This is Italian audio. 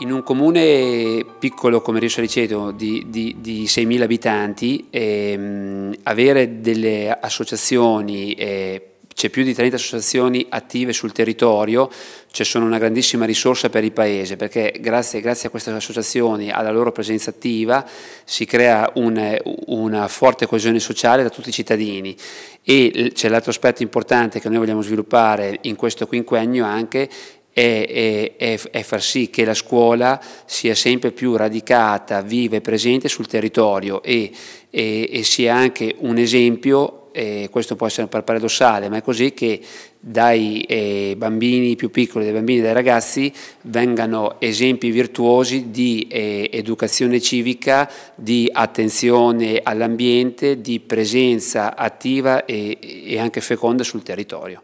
In un comune piccolo come Rio Saliceto di, di, di 6.000 abitanti, ehm, avere delle associazioni, eh, c'è più di 30 associazioni attive sul territorio, cioè sono una grandissima risorsa per il Paese, perché grazie, grazie a queste associazioni, alla loro presenza attiva, si crea un, una forte coesione sociale da tutti i cittadini. E c'è l'altro aspetto importante che noi vogliamo sviluppare in questo quinquennio anche, è, è, è, far sì che la scuola sia sempre più radicata, viva e presente sul territorio e, e, e sia anche un esempio eh, questo può essere paradossale, ma è così che dai eh, bambini più piccoli, dai bambini e dai ragazzi vengano esempi virtuosi di eh, educazione civica, di attenzione all'ambiente, di presenza attiva e, e anche feconda sul territorio.